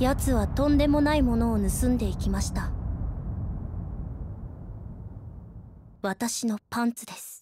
奴はとんでもないものを盗んでいきました私のパンツです